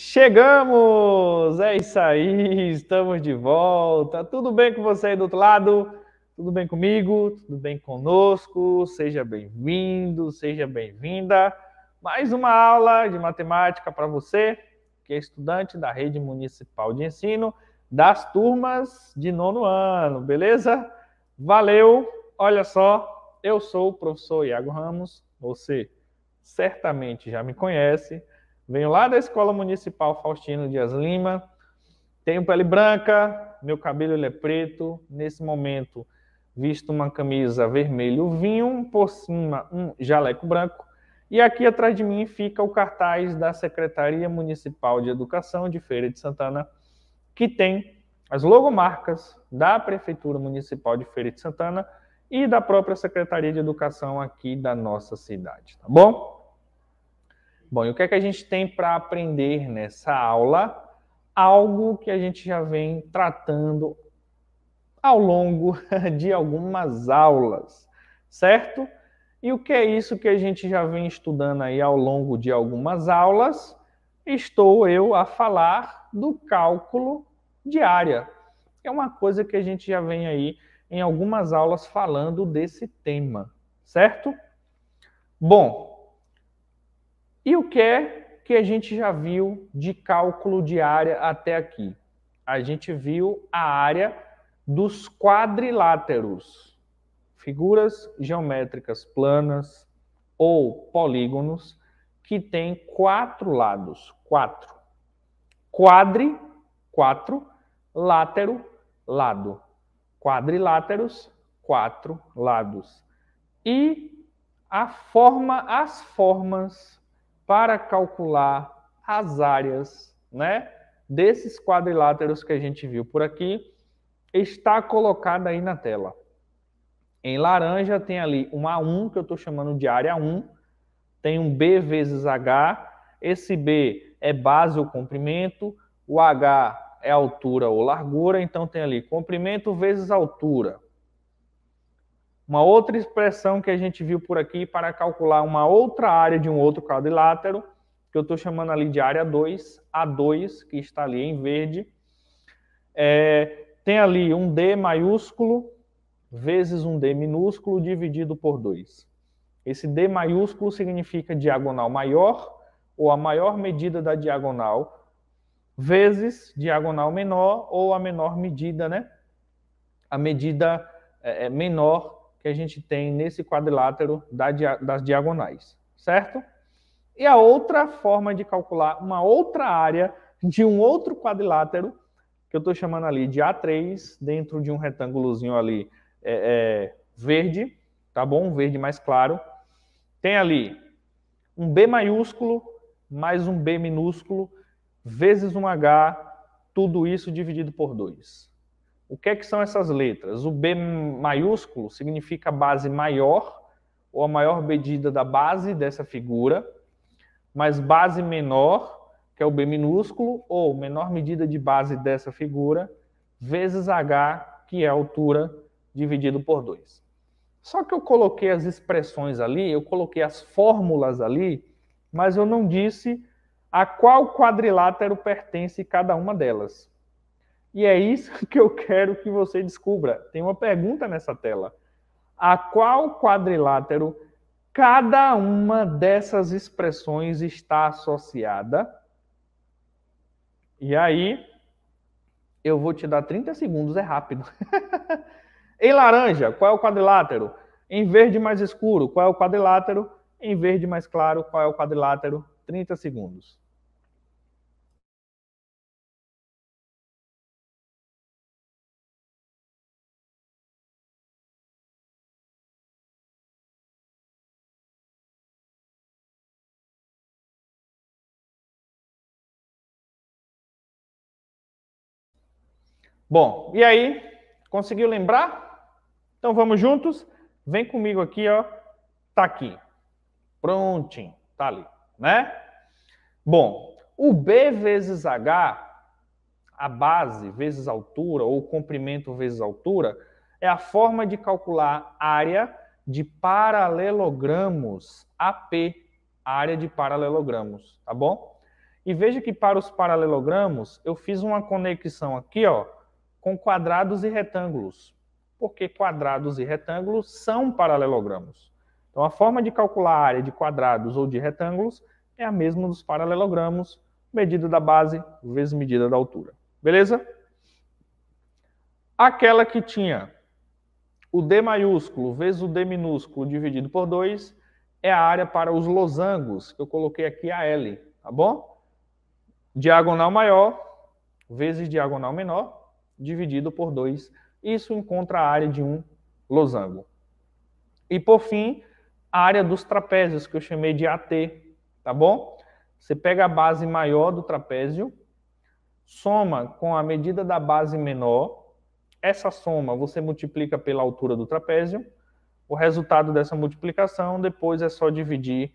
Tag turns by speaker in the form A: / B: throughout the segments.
A: Chegamos! É isso aí, estamos de volta. Tudo bem com você aí do outro lado? Tudo bem comigo? Tudo bem conosco? Seja bem-vindo, seja bem-vinda. Mais uma aula de matemática para você, que é estudante da rede municipal de ensino das turmas de nono ano, beleza? Valeu! Olha só, eu sou o professor Iago Ramos, você certamente já me conhece Venho lá da Escola Municipal Faustino Dias Lima, tenho pele branca, meu cabelo é preto. Nesse momento, visto uma camisa vermelho vinho, por cima um jaleco branco. E aqui atrás de mim fica o cartaz da Secretaria Municipal de Educação de Feira de Santana, que tem as logomarcas da Prefeitura Municipal de Feira de Santana e da própria Secretaria de Educação aqui da nossa cidade, tá bom? Bom, e o que é que a gente tem para aprender nessa aula? Algo que a gente já vem tratando ao longo de algumas aulas, certo? E o que é isso que a gente já vem estudando aí ao longo de algumas aulas? Estou eu a falar do cálculo de área. É uma coisa que a gente já vem aí em algumas aulas falando desse tema, certo? Bom, e o que é que a gente já viu de cálculo de área até aqui? A gente viu a área dos quadriláteros, figuras geométricas planas ou polígonos que têm quatro lados, quatro. Quadri, quatro, látero, lado. Quadriláteros, quatro lados. E a forma, as formas para calcular as áreas, né, desses quadriláteros que a gente viu por aqui, está colocada aí na tela. Em laranja tem ali um A1, que eu estou chamando de área 1, tem um B vezes H, esse B é base ou comprimento, o H é altura ou largura, então tem ali comprimento vezes altura, uma outra expressão que a gente viu por aqui para calcular uma outra área de um outro quadrilátero, que eu estou chamando ali de área 2, A2, que está ali em verde. É, tem ali um D maiúsculo vezes um D minúsculo dividido por 2. Esse D maiúsculo significa diagonal maior, ou a maior medida da diagonal, vezes diagonal menor, ou a menor medida, né? A medida é, é menor que a gente tem nesse quadrilátero das diagonais, certo? E a outra forma de calcular uma outra área de um outro quadrilátero, que eu estou chamando ali de A3, dentro de um retângulozinho ali é, é, verde, tá bom? Um verde mais claro. Tem ali um B maiúsculo mais um B minúsculo vezes um H, tudo isso dividido por 2. O que, é que são essas letras? O B maiúsculo significa base maior, ou a maior medida da base dessa figura, mas base menor, que é o B minúsculo, ou menor medida de base dessa figura, vezes H, que é a altura, dividido por 2. Só que eu coloquei as expressões ali, eu coloquei as fórmulas ali, mas eu não disse a qual quadrilátero pertence cada uma delas. E é isso que eu quero que você descubra. Tem uma pergunta nessa tela. A qual quadrilátero cada uma dessas expressões está associada? E aí, eu vou te dar 30 segundos, é rápido. em laranja, qual é o quadrilátero? Em verde mais escuro, qual é o quadrilátero? Em verde mais claro, qual é o quadrilátero? 30 segundos. Bom, e aí? Conseguiu lembrar? Então vamos juntos? Vem comigo aqui, ó. Tá aqui. Prontinho. Tá ali, né? Bom, o B vezes H, a base vezes altura ou comprimento vezes altura, é a forma de calcular área de paralelogramos AP, área de paralelogramos, tá bom? E veja que para os paralelogramos, eu fiz uma conexão aqui, ó, com quadrados e retângulos, porque quadrados e retângulos são paralelogramos. Então, a forma de calcular a área de quadrados ou de retângulos é a mesma dos paralelogramos, medida da base vezes medida da altura. Beleza? Aquela que tinha o D maiúsculo vezes o D minúsculo dividido por 2 é a área para os losangos, que eu coloquei aqui a L, tá bom? Diagonal maior vezes diagonal menor, dividido por 2. Isso encontra a área de um losango. E por fim, a área dos trapézios, que eu chamei de AT, tá bom? Você pega a base maior do trapézio, soma com a medida da base menor, essa soma você multiplica pela altura do trapézio, o resultado dessa multiplicação depois é só dividir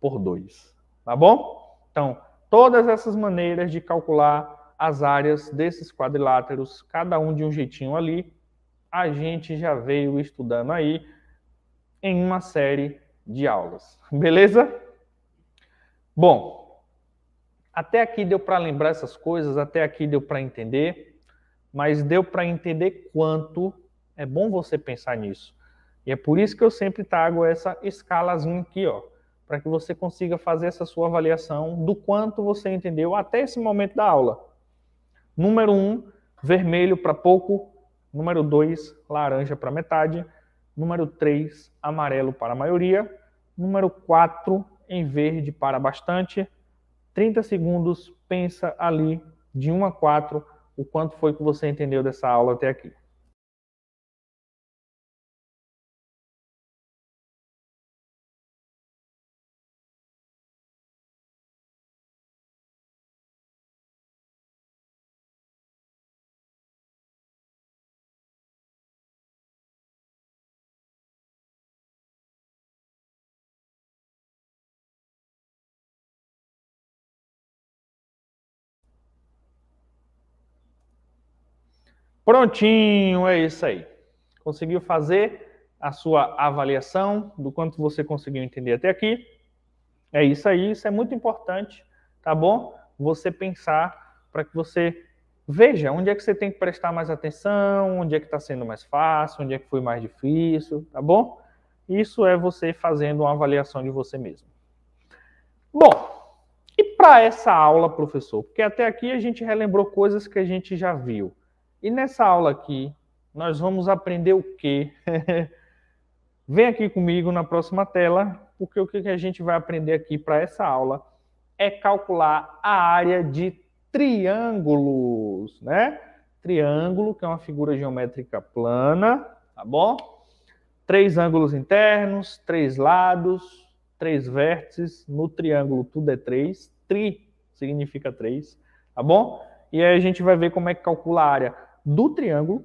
A: por 2, tá bom? Então, todas essas maneiras de calcular as áreas desses quadriláteros, cada um de um jeitinho ali, a gente já veio estudando aí em uma série de aulas. Beleza? Bom, até aqui deu para lembrar essas coisas, até aqui deu para entender, mas deu para entender quanto é bom você pensar nisso. E é por isso que eu sempre trago essa escalazinha aqui, ó, para que você consiga fazer essa sua avaliação do quanto você entendeu até esse momento da aula. Número 1, um, vermelho para pouco. Número 2, laranja para metade. Número 3, amarelo para a maioria. Número 4, em verde para bastante. 30 segundos, pensa ali de 1 a 4 o quanto foi que você entendeu dessa aula até aqui. Prontinho, é isso aí. Conseguiu fazer a sua avaliação do quanto você conseguiu entender até aqui? É isso aí, isso é muito importante, tá bom? Você pensar para que você veja onde é que você tem que prestar mais atenção, onde é que está sendo mais fácil, onde é que foi mais difícil, tá bom? Isso é você fazendo uma avaliação de você mesmo. Bom, e para essa aula, professor? Porque até aqui a gente relembrou coisas que a gente já viu. E nessa aula aqui, nós vamos aprender o quê? Vem aqui comigo na próxima tela, porque o que a gente vai aprender aqui para essa aula é calcular a área de triângulos, né? Triângulo, que é uma figura geométrica plana, tá bom? Três ângulos internos, três lados, três vértices. No triângulo tudo é três. Tri significa três, tá bom? E aí a gente vai ver como é que calcula a área do triângulo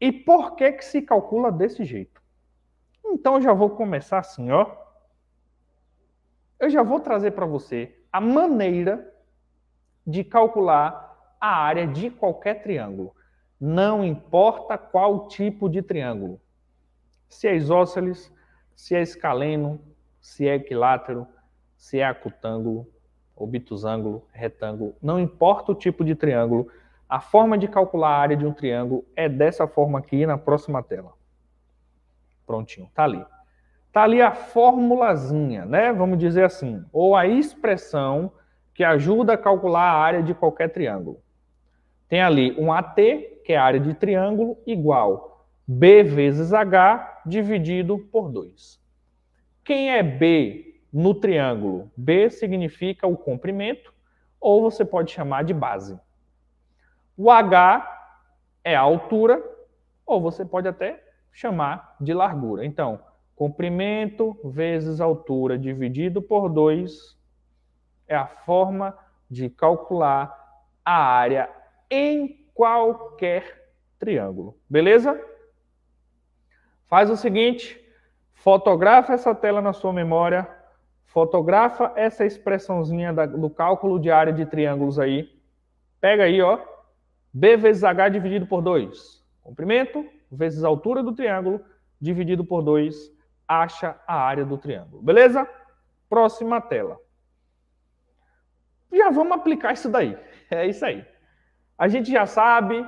A: e por que que se calcula desse jeito. Então eu já vou começar assim, ó. Eu já vou trazer para você a maneira de calcular a área de qualquer triângulo. Não importa qual tipo de triângulo. Se é isósceles, se é escaleno, se é equilátero, se é acutângulo, obtusângulo, retângulo, não importa o tipo de triângulo, a forma de calcular a área de um triângulo é dessa forma aqui na próxima tela. Prontinho, tá ali. Tá ali a formulazinha, né? Vamos dizer assim, ou a expressão que ajuda a calcular a área de qualquer triângulo. Tem ali um AT, que é a área de triângulo, igual B vezes H dividido por 2. Quem é B no triângulo? B significa o comprimento, ou você pode chamar de base. O H é a altura, ou você pode até chamar de largura. Então, comprimento vezes altura dividido por 2 é a forma de calcular a área em qualquer triângulo. Beleza? Faz o seguinte, fotografa essa tela na sua memória, fotografa essa expressãozinha da, do cálculo de área de triângulos aí. Pega aí, ó, B vezes H dividido por 2. Comprimento vezes a altura do triângulo dividido por 2 acha a área do triângulo. Beleza? Próxima tela. Já vamos aplicar isso daí. É isso aí. A gente já sabe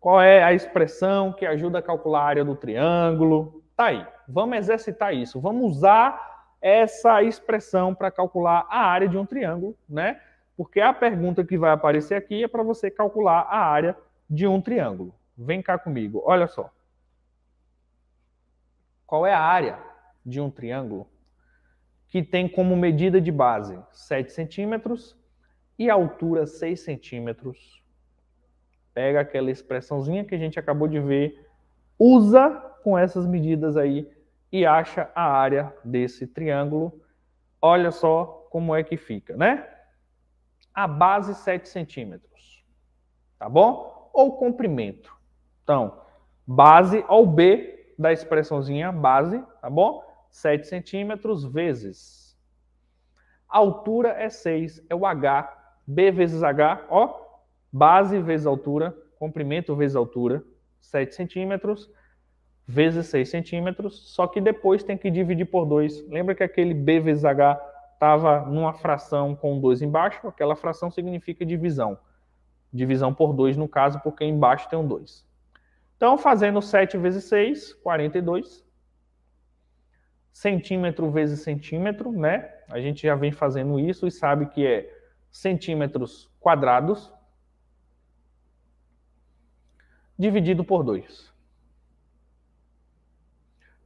A: qual é a expressão que ajuda a calcular a área do triângulo. Tá aí. Vamos exercitar isso. Vamos usar essa expressão para calcular a área de um triângulo, né? Porque a pergunta que vai aparecer aqui é para você calcular a área de um triângulo. Vem cá comigo, olha só. Qual é a área de um triângulo que tem como medida de base 7 centímetros e altura 6 centímetros? Pega aquela expressãozinha que a gente acabou de ver, usa com essas medidas aí e acha a área desse triângulo. Olha só como é que fica, né? a base 7 centímetros, tá bom? Ou comprimento. Então, base ao B da expressãozinha base, tá bom? 7 centímetros vezes. altura é 6, é o H. B vezes H, ó, base vezes altura, comprimento vezes altura, 7 centímetros, vezes 6 centímetros, só que depois tem que dividir por 2. Lembra que aquele B vezes H estava numa fração com 2 embaixo, aquela fração significa divisão. Divisão por 2, no caso, porque embaixo tem um 2. Então, fazendo 7 vezes 6, 42. Centímetro vezes centímetro, né? A gente já vem fazendo isso e sabe que é centímetros quadrados dividido por 2.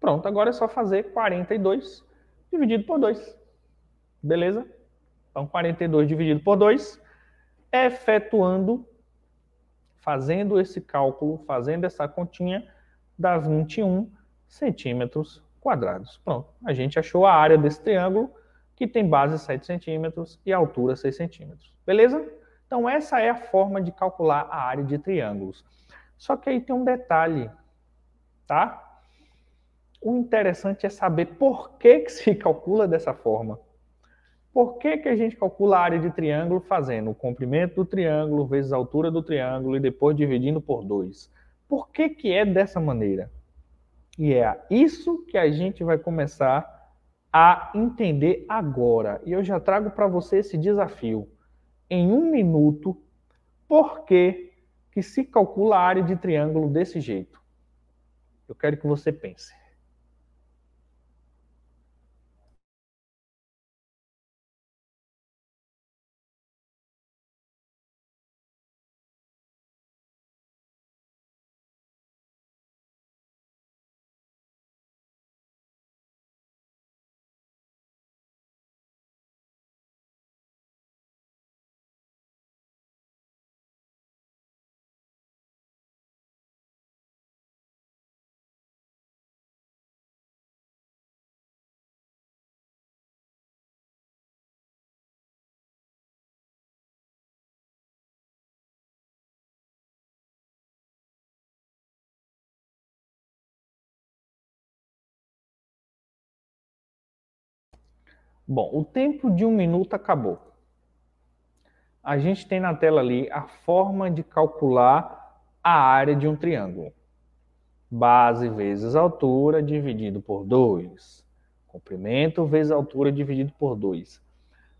A: Pronto, agora é só fazer 42 dividido por 2. Beleza? Então, 42 dividido por 2, efetuando, fazendo esse cálculo, fazendo essa continha, dá 21 centímetros quadrados. Pronto, a gente achou a área desse triângulo, que tem base 7 centímetros e altura 6 centímetros. Beleza? Então, essa é a forma de calcular a área de triângulos. Só que aí tem um detalhe, tá? O interessante é saber por que, que se calcula dessa forma. Por que, que a gente calcula a área de triângulo fazendo o comprimento do triângulo vezes a altura do triângulo e depois dividindo por 2? Por que, que é dessa maneira? E é isso que a gente vai começar a entender agora. E eu já trago para você esse desafio. Em um minuto, por que, que se calcula a área de triângulo desse jeito? Eu quero que você pense. Bom, o tempo de um minuto acabou. A gente tem na tela ali a forma de calcular a área de um triângulo. Base vezes altura dividido por 2. Comprimento vezes altura dividido por 2.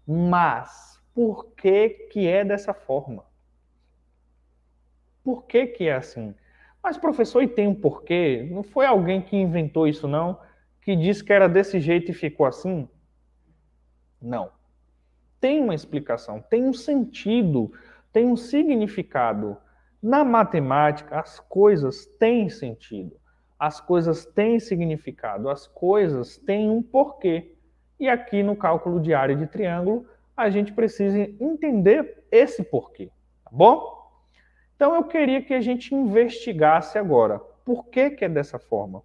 A: Mas por que, que é dessa forma? Por que, que é assim? Mas, professor, e tem um porquê? Não foi alguém que inventou isso, não? Que disse que era desse jeito e ficou assim? Não. Tem uma explicação, tem um sentido, tem um significado. Na matemática, as coisas têm sentido, as coisas têm significado, as coisas têm um porquê. E aqui no cálculo de área de triângulo, a gente precisa entender esse porquê, tá bom? Então eu queria que a gente investigasse agora por que, que é dessa forma,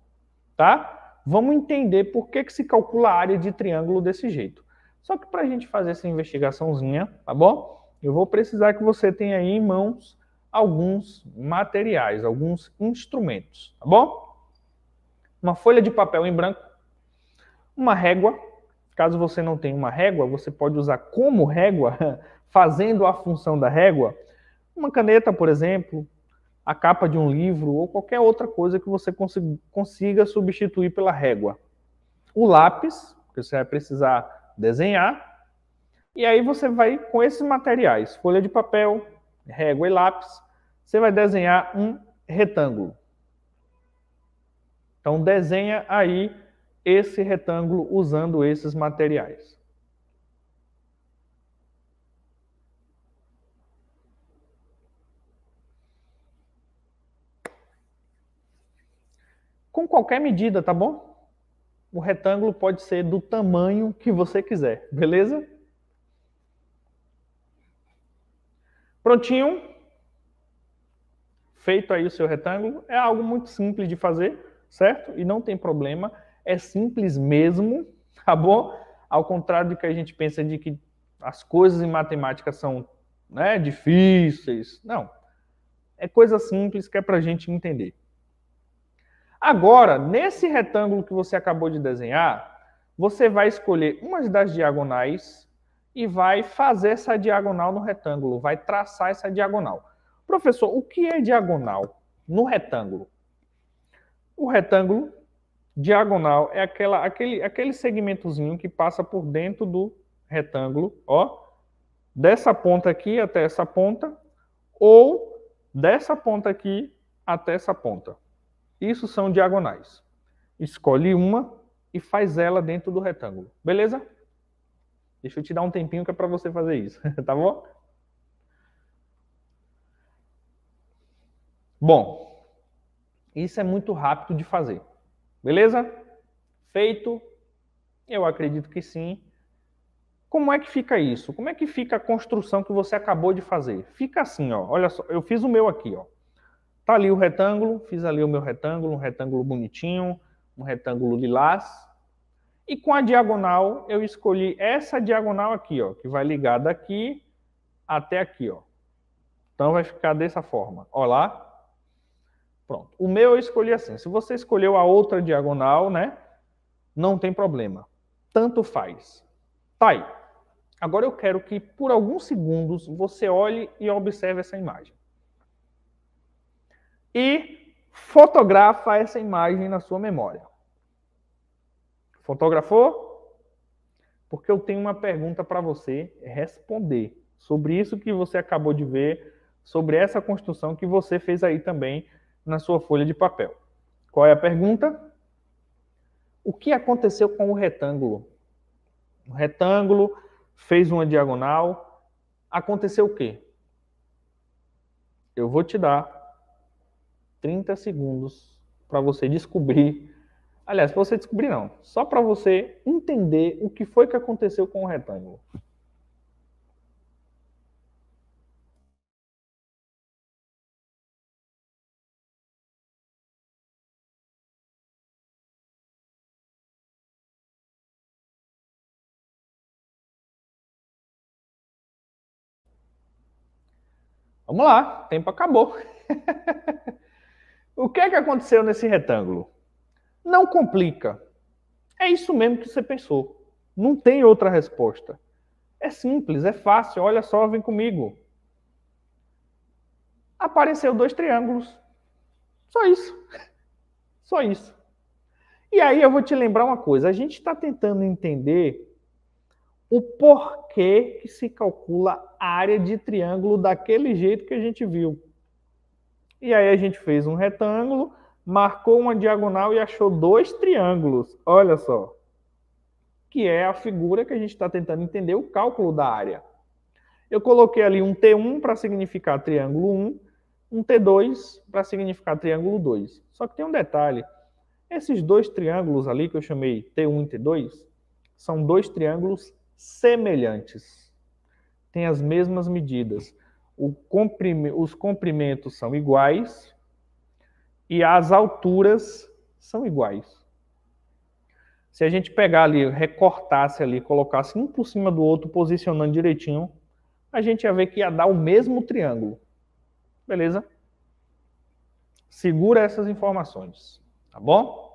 A: tá? Vamos entender por que, que se calcula a área de triângulo desse jeito. Só que para a gente fazer essa investigaçãozinha, tá bom? Eu vou precisar que você tenha aí em mãos alguns materiais, alguns instrumentos, tá bom? Uma folha de papel em branco, uma régua. Caso você não tenha uma régua, você pode usar como régua, fazendo a função da régua, uma caneta, por exemplo, a capa de um livro ou qualquer outra coisa que você consiga substituir pela régua. O lápis, que você vai precisar desenhar. E aí você vai com esses materiais, folha de papel, régua e lápis, você vai desenhar um retângulo. Então desenha aí esse retângulo usando esses materiais. Com qualquer medida, tá bom? O retângulo pode ser do tamanho que você quiser, beleza? Prontinho. Feito aí o seu retângulo. É algo muito simples de fazer, certo? E não tem problema. É simples mesmo, tá bom? Ao contrário do que a gente pensa de que as coisas em matemática são né, difíceis. Não. É coisa simples que é para a gente entender. Agora, nesse retângulo que você acabou de desenhar, você vai escolher uma das diagonais e vai fazer essa diagonal no retângulo, vai traçar essa diagonal. Professor, o que é diagonal no retângulo? O retângulo diagonal é aquela, aquele, aquele segmentozinho que passa por dentro do retângulo, ó, dessa ponta aqui até essa ponta, ou dessa ponta aqui até essa ponta. Isso são diagonais. Escolhe uma e faz ela dentro do retângulo. Beleza? Deixa eu te dar um tempinho que é para você fazer isso, tá bom? Bom, isso é muito rápido de fazer. Beleza? Feito? Eu acredito que sim. Como é que fica isso? Como é que fica a construção que você acabou de fazer? Fica assim, ó. Olha só, eu fiz o meu aqui, ó. Tá ali o retângulo, fiz ali o meu retângulo, um retângulo bonitinho, um retângulo lilás. E com a diagonal, eu escolhi essa diagonal aqui, ó, que vai ligar daqui até aqui, ó. Então vai ficar dessa forma. Ó lá. Pronto. O meu eu escolhi assim. Se você escolheu a outra diagonal, né? Não tem problema. Tanto faz. Tá aí. Agora eu quero que por alguns segundos você olhe e observe essa imagem e fotografa essa imagem na sua memória. Fotografou? Porque eu tenho uma pergunta para você responder sobre isso que você acabou de ver, sobre essa construção que você fez aí também na sua folha de papel. Qual é a pergunta? O que aconteceu com o retângulo? O retângulo fez uma diagonal. Aconteceu o quê? Eu vou te dar 30 segundos para você descobrir. Aliás, para você descobrir, não. Só para você entender o que foi que aconteceu com o retângulo. Vamos lá, tempo acabou. O que é que aconteceu nesse retângulo? Não complica. É isso mesmo que você pensou. Não tem outra resposta. É simples, é fácil. Olha só, vem comigo. Apareceu dois triângulos. Só isso. Só isso. E aí eu vou te lembrar uma coisa. A gente está tentando entender o porquê que se calcula a área de triângulo daquele jeito que a gente viu. E aí a gente fez um retângulo, marcou uma diagonal e achou dois triângulos. Olha só. Que é a figura que a gente está tentando entender o cálculo da área. Eu coloquei ali um T1 para significar triângulo 1, um T2 para significar triângulo 2. Só que tem um detalhe. Esses dois triângulos ali que eu chamei T1 e T2 são dois triângulos semelhantes. Têm as mesmas medidas os comprimentos são iguais e as alturas são iguais. Se a gente pegar ali, recortasse ali, colocasse um por cima do outro, posicionando direitinho, a gente ia ver que ia dar o mesmo triângulo. Beleza? Segura essas informações, tá bom?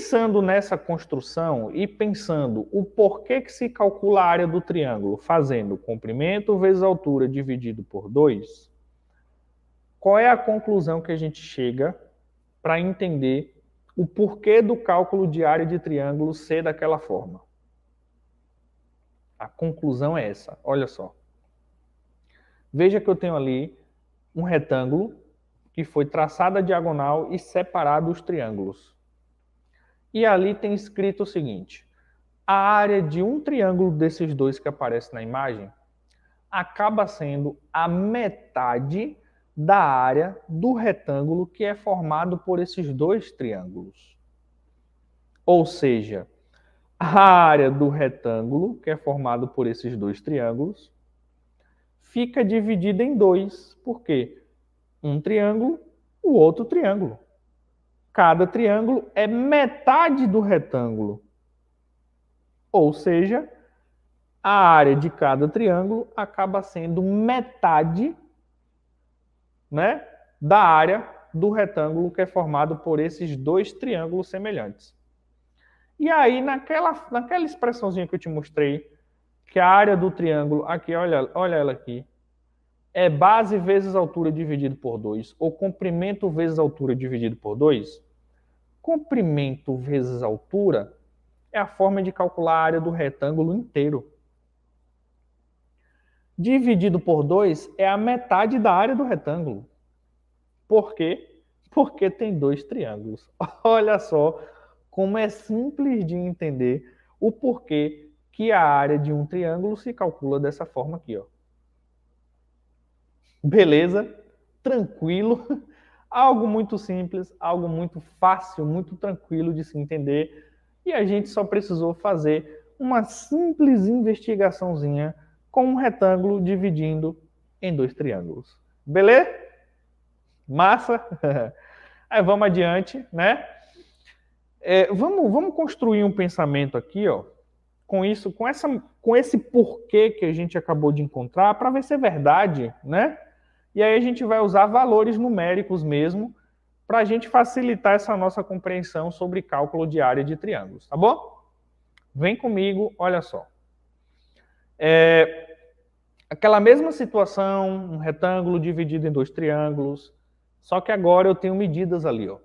A: pensando nessa construção e pensando o porquê que se calcula a área do triângulo fazendo comprimento vezes altura dividido por 2, qual é a conclusão que a gente chega para entender o porquê do cálculo de área de triângulo ser daquela forma? A conclusão é essa, olha só. Veja que eu tenho ali um retângulo que foi traçada a diagonal e separado os triângulos. E ali tem escrito o seguinte: a área de um triângulo desses dois que aparece na imagem acaba sendo a metade da área do retângulo que é formado por esses dois triângulos. Ou seja, a área do retângulo, que é formado por esses dois triângulos, fica dividida em dois. Porque Um triângulo, o outro triângulo. Cada triângulo é metade do retângulo. Ou seja, a área de cada triângulo acaba sendo metade né, da área do retângulo que é formado por esses dois triângulos semelhantes. E aí, naquela, naquela expressãozinha que eu te mostrei, que a área do triângulo, aqui, olha, olha ela aqui, é base vezes altura dividido por 2 ou comprimento vezes altura dividido por 2? Comprimento vezes altura é a forma de calcular a área do retângulo inteiro. Dividido por 2 é a metade da área do retângulo. Por quê? Porque tem dois triângulos. Olha só como é simples de entender o porquê que a área de um triângulo se calcula dessa forma aqui, ó beleza, tranquilo, algo muito simples, algo muito fácil, muito tranquilo de se entender. E a gente só precisou fazer uma simples investigaçãozinha com um retângulo dividindo em dois triângulos. Beleza? Massa? Aí vamos adiante, né? É, vamos, vamos construir um pensamento aqui, ó, com isso, com, essa, com esse porquê que a gente acabou de encontrar, para ver se é verdade, né? E aí a gente vai usar valores numéricos mesmo para a gente facilitar essa nossa compreensão sobre cálculo de área de triângulos, tá bom? Vem comigo, olha só. É, aquela mesma situação, um retângulo dividido em dois triângulos, só que agora eu tenho medidas ali, ó.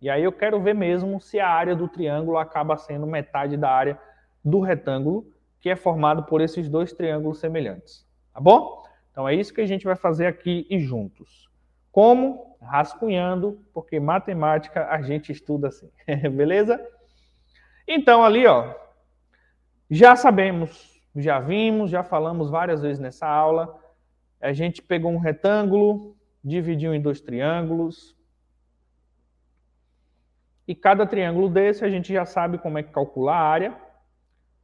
A: E aí eu quero ver mesmo se a área do triângulo acaba sendo metade da área do retângulo, que é formado por esses dois triângulos semelhantes, tá bom? Então é isso que a gente vai fazer aqui e juntos. Como? Rascunhando, porque matemática a gente estuda assim, beleza? Então ali, ó, já sabemos, já vimos, já falamos várias vezes nessa aula. A gente pegou um retângulo, dividiu em dois triângulos. E cada triângulo desse a gente já sabe como é que calcular a área.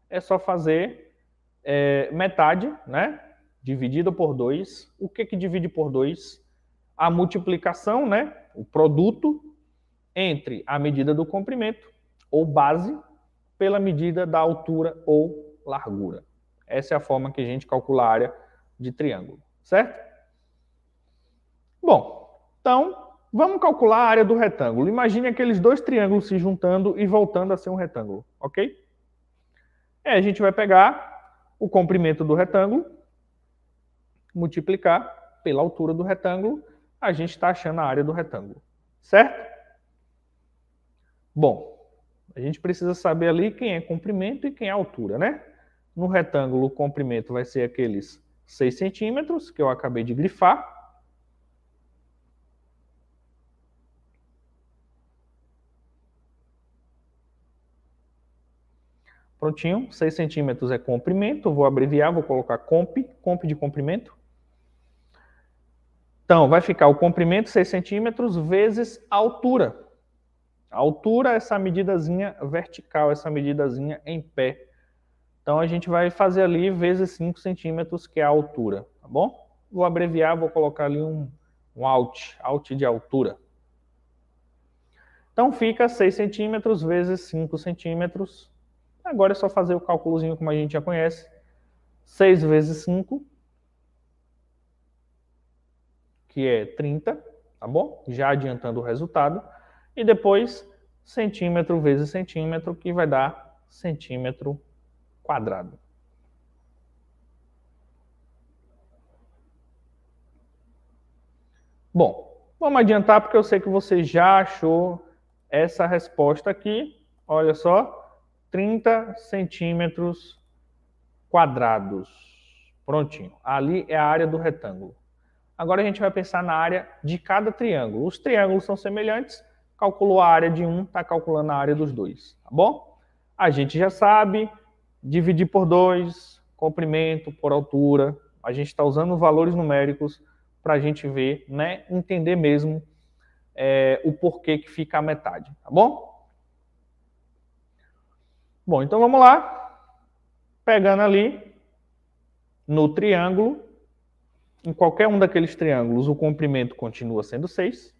A: É só fazer é, metade, né? dividido por 2. O que, que divide por 2? A multiplicação, né? o produto, entre a medida do comprimento, ou base, pela medida da altura ou largura. Essa é a forma que a gente calcula a área de triângulo, certo? Bom, então vamos calcular a área do retângulo. Imagine aqueles dois triângulos se juntando e voltando a ser um retângulo, ok? É, a gente vai pegar o comprimento do retângulo, multiplicar pela altura do retângulo, a gente está achando a área do retângulo, certo? Bom, a gente precisa saber ali quem é comprimento e quem é altura, né? No retângulo, o comprimento vai ser aqueles 6 centímetros, que eu acabei de grifar. Prontinho, 6 centímetros é comprimento, vou abreviar, vou colocar comp, comp de comprimento. Então, vai ficar o comprimento 6 centímetros vezes a altura. A altura é essa medidazinha vertical, essa medidazinha em pé. Então, a gente vai fazer ali vezes 5 centímetros, que é a altura, tá bom? Vou abreviar, vou colocar ali um, um alt, alt de altura. Então, fica 6 centímetros vezes 5 centímetros. Agora é só fazer o cálculozinho como a gente já conhece. 6 vezes 5, que é 30, tá bom? Já adiantando o resultado. E depois, centímetro vezes centímetro, que vai dar centímetro quadrado. Bom, vamos adiantar porque eu sei que você já achou essa resposta aqui. Olha só, 30 centímetros quadrados. Prontinho. Ali é a área do retângulo. Agora a gente vai pensar na área de cada triângulo. Os triângulos são semelhantes, calculou a área de um, está calculando a área dos dois, tá bom? A gente já sabe, dividir por dois, comprimento por altura, a gente está usando valores numéricos para a gente ver, né, entender mesmo é, o porquê que fica a metade, tá bom? Bom, então vamos lá. Pegando ali no triângulo, em qualquer um daqueles triângulos, o comprimento continua sendo 6,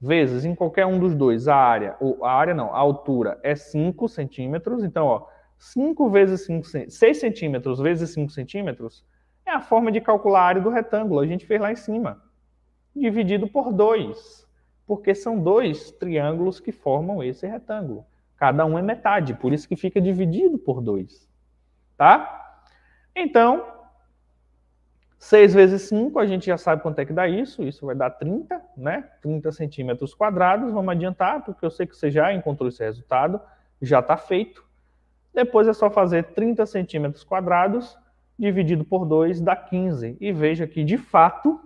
A: vezes em qualquer um dos dois, a área, ou a área não, a altura é 5 centímetros. Então, ó, 5 vezes 5, 6 centímetros vezes 5 centímetros é a forma de calcular a área do retângulo. A gente fez lá em cima. Dividido por 2, porque são dois triângulos que formam esse retângulo. Cada um é metade, por isso que fica dividido por 2. Tá? Então, 6 vezes 5, a gente já sabe quanto é que dá isso, isso vai dar 30, né? 30 centímetros quadrados, vamos adiantar, porque eu sei que você já encontrou esse resultado, já está feito. Depois é só fazer 30 centímetros quadrados dividido por 2 dá 15. E veja que, de fato,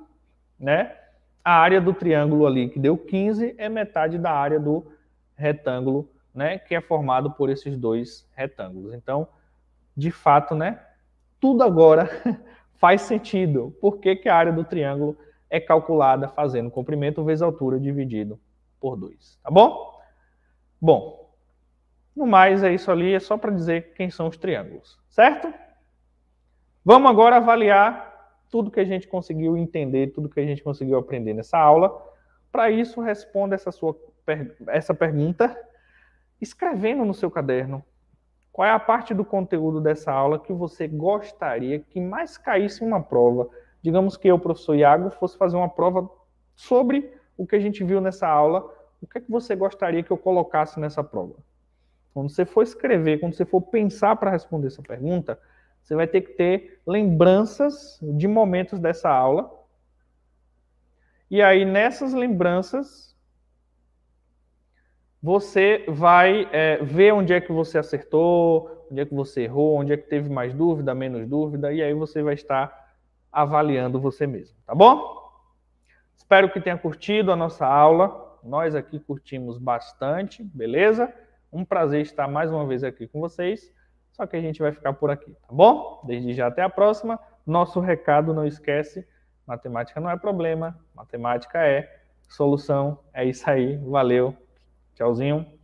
A: né, a área do triângulo ali que deu 15 é metade da área do retângulo, né, que é formado por esses dois retângulos. Então, de fato, né, tudo agora faz sentido. Por que, que a área do triângulo é calculada fazendo comprimento vezes altura dividido por 2, tá bom? Bom, no mais é isso ali, é só para dizer quem são os triângulos, certo? Vamos agora avaliar tudo que a gente conseguiu entender, tudo que a gente conseguiu aprender nessa aula. Para isso, responda essa sua essa pergunta escrevendo no seu caderno qual é a parte do conteúdo dessa aula que você gostaria que mais caísse em uma prova? Digamos que eu, professor Iago, fosse fazer uma prova sobre o que a gente viu nessa aula. O que é que você gostaria que eu colocasse nessa prova? Quando você for escrever, quando você for pensar para responder essa pergunta, você vai ter que ter lembranças de momentos dessa aula. E aí, nessas lembranças, você vai é, ver onde é que você acertou, onde é que você errou, onde é que teve mais dúvida, menos dúvida, e aí você vai estar avaliando você mesmo, tá bom? Espero que tenha curtido a nossa aula. Nós aqui curtimos bastante, beleza? Um prazer estar mais uma vez aqui com vocês. Só que a gente vai ficar por aqui, tá bom? Desde já até a próxima. Nosso recado não esquece, matemática não é problema, matemática é solução. É isso aí, valeu. Tchauzinho.